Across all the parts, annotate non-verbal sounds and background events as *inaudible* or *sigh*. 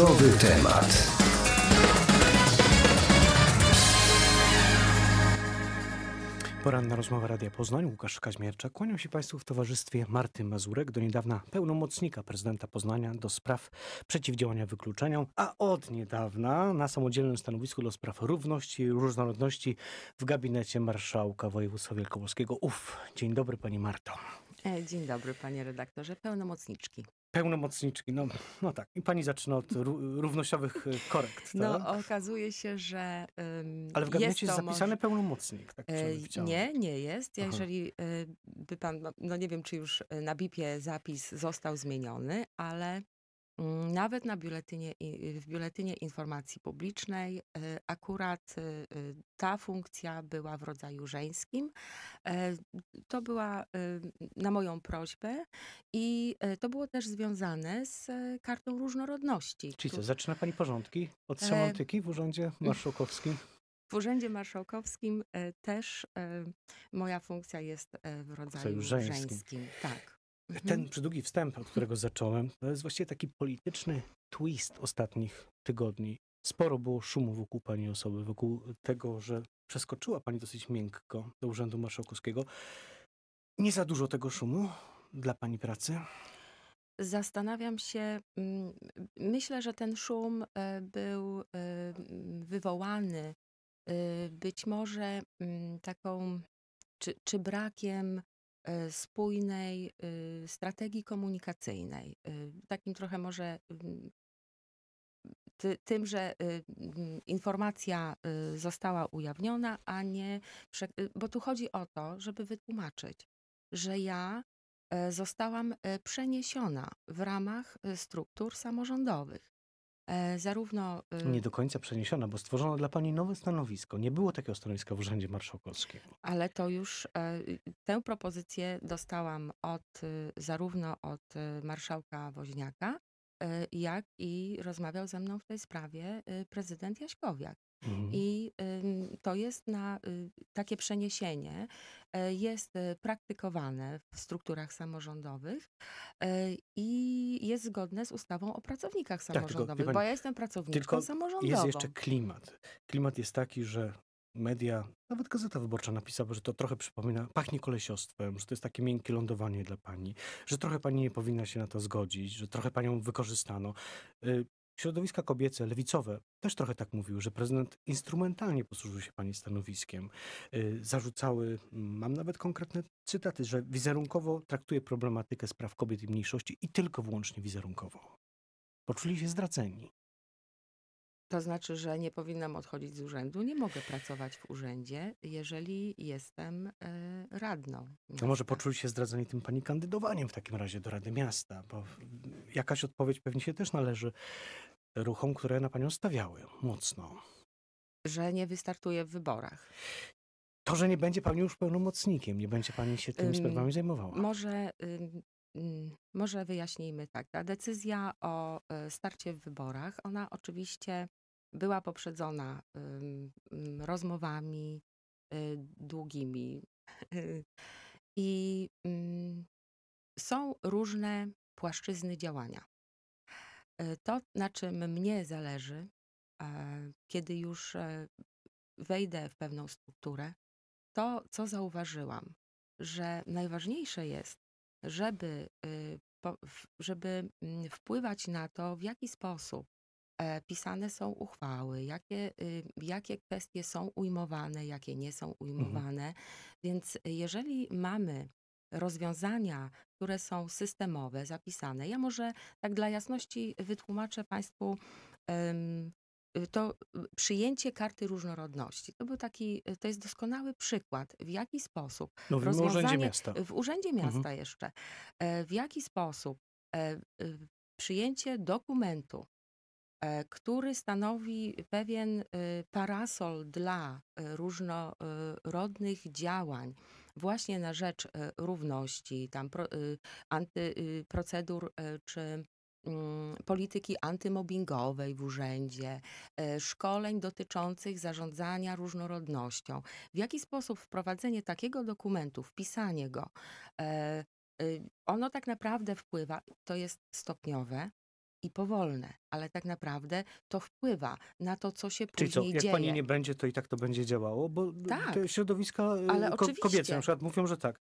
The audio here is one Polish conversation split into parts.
Kluczowy temat. Poranna rozmowa Radia Poznań, Łukasz Kaźmierczak. Kłaniam się Państwu w towarzystwie Marty Mazurek, do niedawna pełnomocnika prezydenta Poznania do spraw przeciwdziałania wykluczeniom, a od niedawna na samodzielnym stanowisku do spraw równości i różnorodności w gabinecie marszałka województwa wielkopolskiego. Uf, dzień dobry Pani Marto. E, dzień dobry Panie redaktorze, pełnomocniczki pełnomocniczki, no, no tak. I pani zaczyna od równościowych e, korekt. No, tak? okazuje się, że. Um, Ale w gabinecie jest, jest zapisany może... pełnomocnik, tak? E, nie, nie jest. Ja Jeżeli e, by pan, no, no nie wiem, czy już na BIP-ie zapis został zmieniony, ale Mm, nawet na biuletynie, y, w biuletynie informacji publicznej y, akurat y, ta funkcja była w rodzaju żeńskim. E, to była na moją prośbę i to było też związane z e, kartą różnorodności. Czyli co, zaczyna pani porządki od e, semantyki w Urzędzie *laughs* Marszałkowskim? W Urzędzie Marszałkowskim też moja funkcja jest w rodzaju żeńskim. żeńskim. Tak. Mhm. Ten przydługi wstęp, od którego zacząłem, to jest właściwie taki polityczny twist ostatnich tygodni. Sporo było szumu wokół pani osoby, wokół tego, że przeskoczyła pani dosyć miękko do Urzędu Marszałkowskiego. Nie za dużo tego szumu dla pani pracy? Zastanawiam się, mm, myślę, że ten szum e, był e, wywołany e, być może mm, taką, czy, czy brakiem E, spójnej y, strategii komunikacyjnej. Y, takim trochę może mm, ty, tym, że y, mm, informacja została ujawniona, a nie. Bo tu chodzi o to, żeby wytłumaczyć, że ja e, zostałam e, przeniesiona w ramach struktur samorządowych. E, zarówno... Y, Nie do końca przeniesiona, bo stworzono dla pani nowe stanowisko. Nie było takiego stanowiska w Urzędzie Marszałkowskim. Ale to już, e, tę propozycję dostałam od, y, zarówno od y, marszałka Woźniaka, jak i rozmawiał ze mną w tej sprawie prezydent Jaśkowiak. Mhm. I to jest na y, takie przeniesienie e, jest y, praktykowane w strukturach samorządowych e, i jest zgodne z ustawą o pracownikach samorządowych, tak, tylko, bo ja jestem pracownikiem tylko samorządową. Jest jeszcze klimat. Klimat jest taki, że media, nawet Gazeta Wyborcza napisała, że to trochę przypomina, pachnie kolesiostwem, że to jest takie miękkie lądowanie dla pani, że trochę pani nie powinna się na to zgodzić, że trochę panią wykorzystano. Y, Środowiska kobiece, lewicowe, też trochę tak mówiły, że prezydent instrumentalnie posłużył się pani stanowiskiem. Y, zarzucały, mm, mam nawet konkretne cytaty, że wizerunkowo traktuje problematykę spraw kobiet i mniejszości i tylko wyłącznie wizerunkowo. Poczuli się zdraceni. To znaczy, że nie powinnam odchodzić z urzędu, nie mogę pracować w urzędzie, jeżeli jestem y, radną. No To może poczuli się zdradzeni tym pani kandydowaniem w takim razie do Rady Miasta, bo jakaś odpowiedź pewnie się też należy ruchom, które na panią stawiały mocno. Że nie wystartuje w wyborach. To, że nie będzie pani już pełnomocnikiem, nie będzie pani się tymi sprawami zajmowała. Może, może wyjaśnijmy tak. Ta decyzja o e, starcie w wyborach, ona oczywiście była poprzedzona rozmowami y, długimi. *laughs* I są różne płaszczyzny działania. E, to, na czym mnie zależy, e, kiedy już e, wejdę w pewną strukturę, to co zauważyłam, że najważniejsze jest, żeby, y, żeby mm, wpływać na to, w jaki sposób pisane są uchwały, jakie, y, jakie kwestie są ujmowane, jakie nie są mhm. ujmowane. Mhm. Więc jeżeli mamy rozwiązania, które są systemowe, zapisane. Ja może tak dla jasności wytłumaczę Państwu y, to y, przyjęcie karty różnorodności. To był taki, y, to jest doskonały przykład, w jaki sposób. No, w Urzędzie Miasta. W Urzędzie Miasta mhm. jeszcze. E, w jaki sposób e, przyjęcie dokumentu, e, który stanowi pewien parasol dla różnorodnych działań właśnie na rzecz e, równości, tam pro, y, anty, y, procedur e, czy mm, polityki antymobbingowej w urzędzie, e, szkoleń dotyczących zarządzania różnorodnością. W jaki sposób wprowadzenie takiego dokumentu, wpisanie go, y, ono tak naprawdę wpływa, to jest stopniowe, i powolne, ale tak naprawdę to wpływa na to, co się Czyli później co, jak dzieje. pani nie będzie, to i tak to będzie działało, bo e, tak, te środowiska e, ale ko oczywiście. kobiece na przykład mówią, że tak,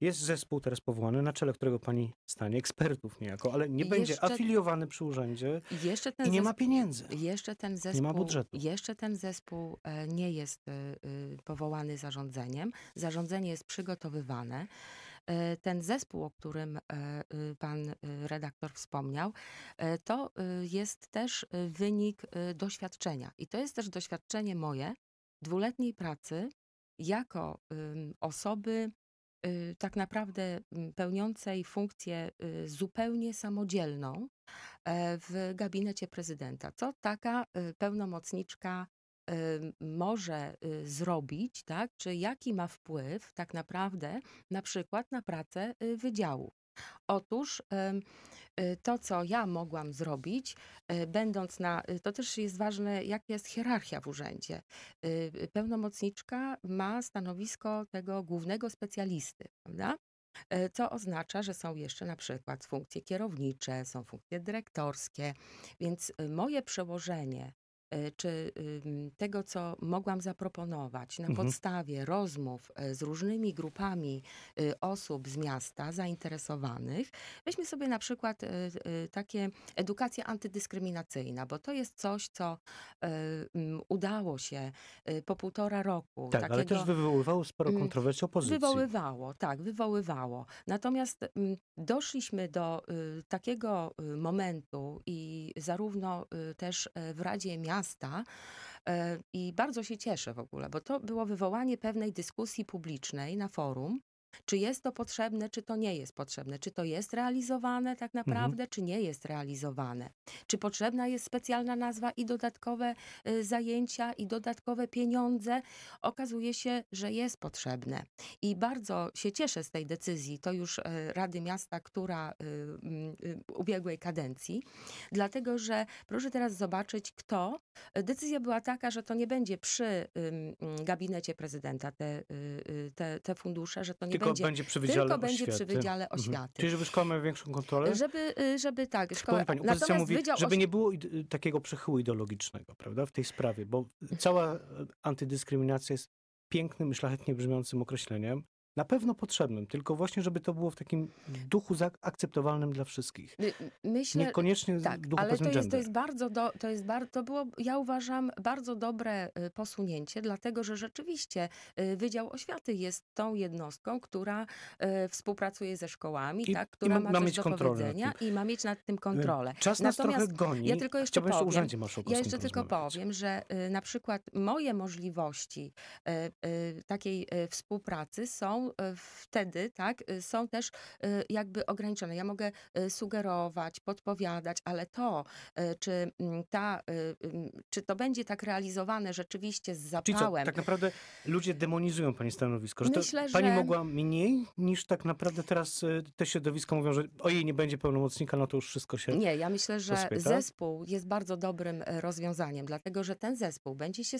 jest zespół teraz powołany, na czele którego pani stanie, ekspertów niejako, ale nie będzie jeszcze, afiliowany przy urzędzie jeszcze ten i nie zespół, ma pieniędzy. Jeszcze ten zespół, nie ma budżetu. Jeszcze ten zespół e, nie jest powołany zarządzeniem. Zarządzenie jest przygotowywane. E, ten zespół, o którym e, y, pan y, redaktor wspomniał, e, to y, jest też wynik doświadczenia. I to jest też doświadczenie moje dwuletniej pracy jako osoby tak naprawdę mm, pełniącej funkcję zupełnie samodzielną w gabinecie prezydenta, co taka pełnomocniczka może y, zrobić, tak, czy jaki ma wpływ tak naprawdę na przykład na pracę y, wydziału. Otóż y, to, co ja mogłam zrobić, będąc na. To też jest ważne, jak jest hierarchia w urzędzie. Pełnomocniczka ma stanowisko tego głównego specjalisty, prawda? E, co oznacza, że są jeszcze na przykład funkcje kierownicze, są funkcje dyrektorskie, więc moje przełożenie E, czy tego, co mogłam zaproponować na mhm. podstawie rozmów e, z różnymi grupami y, osób z miasta zainteresowanych. Weźmy sobie na przykład e, takie edukacja antydyskryminacyjna, bo to jest coś, co udało się y, po półtora roku. Tak, takiego, ale też wywoływało sporo mm, kontrowersji opozycji. Wywoływało, tak, wywoływało. Natomiast mm, doszliśmy do y, takiego momentu i zarówno y, też e, w Radzie Miasta. E, I bardzo się cieszę w ogóle, bo to było wywołanie pewnej dyskusji publicznej na forum, czy jest to potrzebne, czy to nie jest potrzebne? Czy to jest realizowane tak mhm. naprawdę, mhm. czy nie jest realizowane? Czy potrzebna jest specjalna nazwa i dodatkowe y, zajęcia, i dodatkowe pieniądze? Okazuje się, że jest potrzebne. I bardzo się cieszę z tej decyzji, to już e, Rady Miasta, która y, y, ubiegłej kadencji, dlatego że proszę teraz zobaczyć, kto. E, decyzja była taka, że to nie będzie przy gabinecie prezydenta te, te, te fundusze, że to nie tylko będzie, będzie przy Wydziale Tylko oświaty. przy Wydziale mhm. Oświaty. Mhm. Czyli żeby szkoła miała większą kontrolę? Żeby, y, żeby tak. Szkoła... Pani, opozycja mówi, Wydział żeby nie było takiego przechyłu ideologicznego, prawda, w tej sprawie, bo cała y, antydyskryminacja jest pięknym i szlachetnie brzmiącym określeniem, na pewno potrzebnym, tylko właśnie, żeby to było w takim duchu akceptowalnym dla wszystkich. Myślę, Niekoniecznie tak, duchu ale to jest, to jest bardzo, do, to jest bar, to było, ja uważam, bardzo dobre y, posunięcie, dlatego, że rzeczywiście y, Wydział Oświaty jest tą jednostką, która y, współpracuje ze szkołami, I, tak, która i ma, ma, ma mieć kontrolę i ma mieć nad tym kontrolę. Czas Natomiast nas trochę goni. Ja tylko jeszcze powiem, urzędzie ja jeszcze tylko powiem, że na przykład moje możliwości takiej współpracy są E, wtedy, tak, y, są też y, jakby ograniczone. Ja mogę y, sugerować, podpowiadać, ale to, czy, mm, ta, mm, czy to będzie tak realizowane rzeczywiście z zapałem. Czyli co, tak naprawdę ludzie demonizują pani stanowisko. Że Myślę, to, pani że... mogła mniej niż tak naprawdę teraz te środowisko mówią, że o jej nie będzie pełnomocnika, no to już wszystko się. Nie, ja myślę, że zespół jest bardzo dobrym e, rozwiązaniem, dlatego że ten zespół będzie się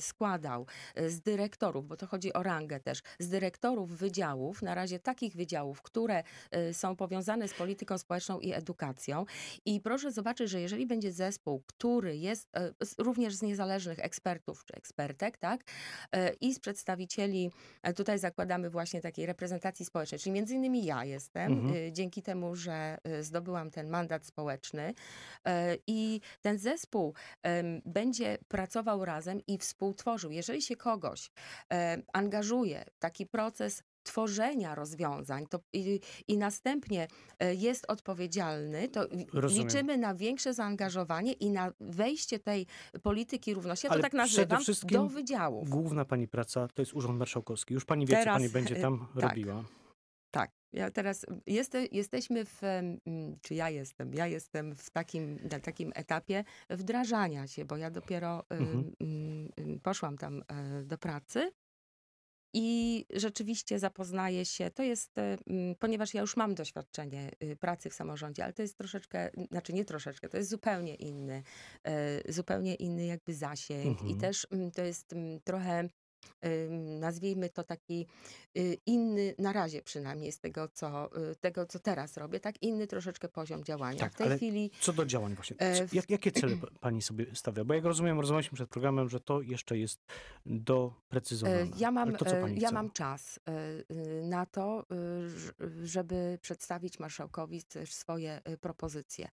składał z dyrektorów, bo to chodzi o rangę też, z dyrektorów dyrektorów wydziałów, na razie takich wydziałów, które y, są powiązane z polityką społeczną i edukacją. I proszę zobaczyć, że jeżeli będzie zespół, który jest y, również z niezależnych ekspertów czy ekspertek, tak, y, i z przedstawicieli, tutaj zakładamy właśnie takiej reprezentacji społecznej, czyli między innymi ja jestem, mhm. dzięki temu, że zdobyłam ten mandat społeczny i ten zespół będzie pracował razem i współtworzył. Jeżeli się kogoś angażuje, taki proces, proces tworzenia rozwiązań to, i, i, następnie e, jest odpowiedzialny, to Rozumiem. liczymy na większe zaangażowanie i na wejście tej polityki równości, ja to tak nazywam, do wydziałów. Główna pani praca to jest Urząd Marszałkowski. Już pani wie, Teraz, co pani będzie e, tam tak, robiła. Tak. Ja teraz jesteśmy w, czy ja jestem, ja jestem w takim, na takim etapie wdrażania się, bo ja dopiero mhm. y, y, poszłam tam y, do pracy i rzeczywiście zapoznaję się, to jest, e, ponieważ ja już mam doświadczenie y, pracy w samorządzie, ale to jest troszeczkę, znaczy nie troszeczkę, to jest zupełnie inny, e, zupełnie inny jakby zasięg mhm. i też to jest trochę nazwijmy to taki y, inny, na razie przynajmniej z tego, co, y, tego, co teraz robię, tak inny troszeczkę poziom działania. Tak, w tej chwili. Co do działań właśnie. E, co, jak, jakie cele *clears throat* pani sobie stawia? Bo jak rozumiem, rozmawialiśmy przed programem, że to jeszcze jest e, doprecyzowane. Ja mam, to, e, ja mam czas y, na to, żeby przedstawić marszałkowi też swoje propozycje.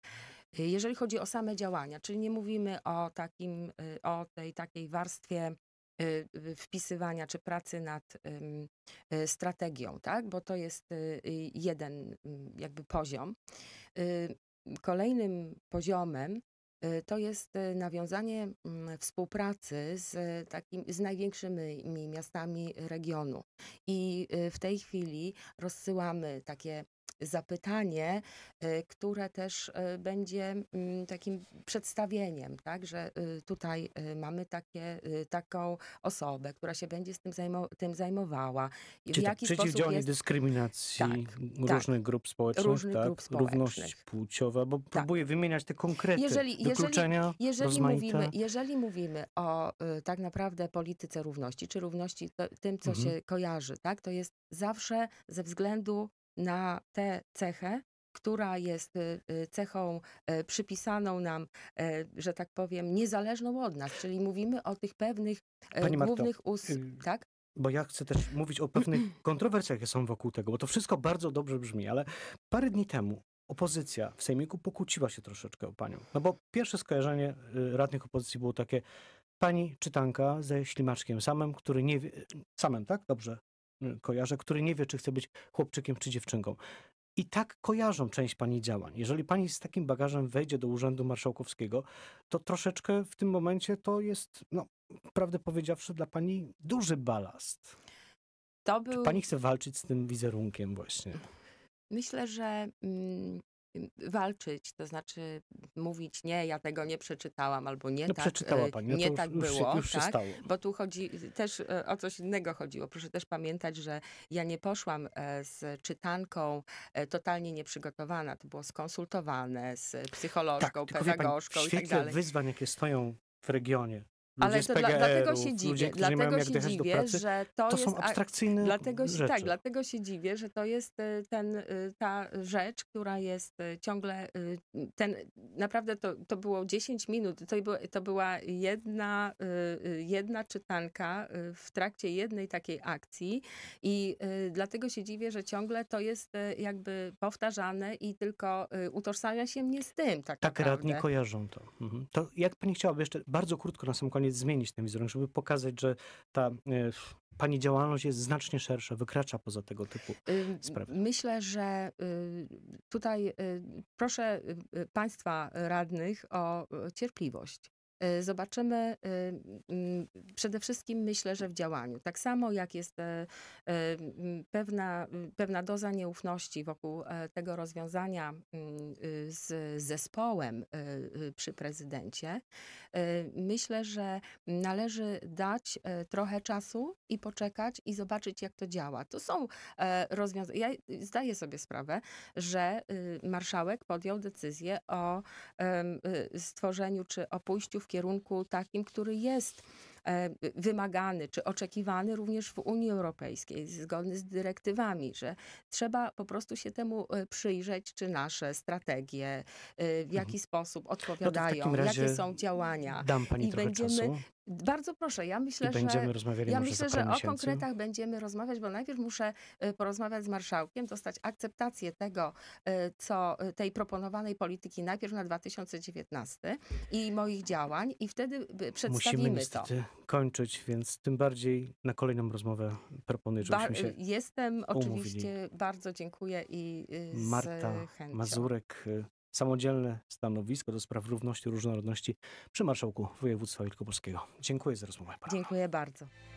Jeżeli chodzi o same działania, czyli nie mówimy o takim, o tej takiej warstwie Y, wpisywania czy pracy nad y, strategią, tak? bo to jest y, jeden jakby poziom. Kolejnym poziomem to jest nawiązanie współpracy z, takim, z największymi miastami regionu. I w tej chwili rozsyłamy takie zapytanie, y, które też y, będzie mm, takim przedstawieniem, tak, że y, tutaj mamy takie, taką osobę, która się będzie z tym, zajmo, tym zajmowała. Czyli w tak, przeciwdziałanie jest... dyskryminacji tak, tak. różnych tak. grup społecznych, różnych tak, grup społecznych. równość płciowa, bo tak. próbuję wymieniać te konkrety jeżeli, wykluczenia jeżeli, jeżeli mówimy, jeżeli mówimy o tak naprawdę polityce równości, czy równości to, tym, co mhm. się kojarzy, tak, to jest zawsze ze względu na tę cechę, która jest y, y, cechą y, przypisaną nam, e, że tak powiem, niezależną od nas. Czyli mówimy o tych pewnych e, Pani głównych Marto, Tak? Bo ja chcę też mówić o pewnych *clears throat* kontrowersjach, jakie są wokół tego, bo to wszystko bardzo dobrze brzmi, ale parę dni temu opozycja w Sejmiku pokłóciła się troszeczkę o panią. No bo pierwsze skojarzenie radnych opozycji było takie, pani czytanka ze ślimaczkiem samym, który nie wie, samym, tak? Dobrze kojarzę, który nie wie, czy chce być chłopczykiem czy dziewczynką. I tak kojarzą część pani działań. Jeżeli pani z takim bagażem wejdzie do Urzędu Marszałkowskiego, to troszeczkę w tym momencie to jest, no, prawdę powiedziawszy, dla pani duży balast. To był... Czy pani chce walczyć z tym wizerunkiem właśnie? Myślę, że mm, Y, walczyć, to znaczy mówić nie, ja tego nie przeczytałam albo nie no, tak, przeczytała y, pani, no nie tak już było, się, już się tak? Stało. bo tu chodzi y, też o coś innego chodziło. Proszę też pamiętać, że ja nie poszłam e, z czytanką e, totalnie nieprzygotowana, to było skonsultowane z psycholożką, tak, i tak dalej. wyzwań, jakie stoją w regionie, Ludzie Ale to dla, dlatego się dziwię, ludzie, dlatego się dziwię, pracy, że to, to jest, są abstrakcyjne dlatego, tak, rzeczy. Tak, dlatego się dziwię, że to jest y, ten, y, ta rzecz, która jest y, ciągle, ten, naprawdę to, to było 10 minut, to, to była jedna, jedna czytanka w trakcie jednej takiej akcji i dlatego się dziwię, że ciągle to jest jakby powtarzane i tylko utożsamia się mnie z tym tak Tak, radni kojarzą to. Mhm. To jak pani chciałaby jeszcze, bardzo krótko na sam koniec, koniec zmienić ten wizerunek, żeby pokazać, że ta e, pani działalność jest znacznie szersza, wykracza poza tego typu sprawy. Myślę, że y, tutaj y, proszę y, państwa radnych o cierpliwość. Zobaczymy przede wszystkim myślę, że w działaniu. Tak samo jak jest e, e, pewna, pewna doza nieufności wokół e, tego rozwiązania y, z zespołem y, y, przy prezydencie, myślę, że należy dać trochę czasu i poczekać i zobaczyć, jak to działa. To są rozwiązania. Ja zdaję sobie sprawę, że marszałek podjął decyzję o stworzeniu czy o pójściu w kierunku takim, który jest E, wymagany czy oczekiwany również w Unii Europejskiej, zgodny z dyrektywami, że trzeba po prostu się temu e, przyjrzeć, czy nasze strategie, e, w mhm. jaki mhm. sposób no odpowiadają, no jakie są działania. Dam pani I trochę będziemy czasu. Bardzo proszę, ja myślę, I będziemy że, ja myślę, że o konkretach będziemy rozmawiać, bo najpierw muszę porozmawiać z marszałkiem, dostać akceptację tego, co tej proponowanej polityki najpierw na 2019 i moich działań i wtedy przedstawimy Musimy to. Niestety kończyć, więc tym bardziej na kolejną rozmowę proponuję, żebyśmy się Jestem umówili. oczywiście, bardzo dziękuję i y, z Marta chęcią. Mazurek, y, samodzielne stanowisko do spraw równości, i różnorodności przy Marszałku Województwa Wielkopolskiego. Dziękuję za rozmowę. Dziękuję bardzo.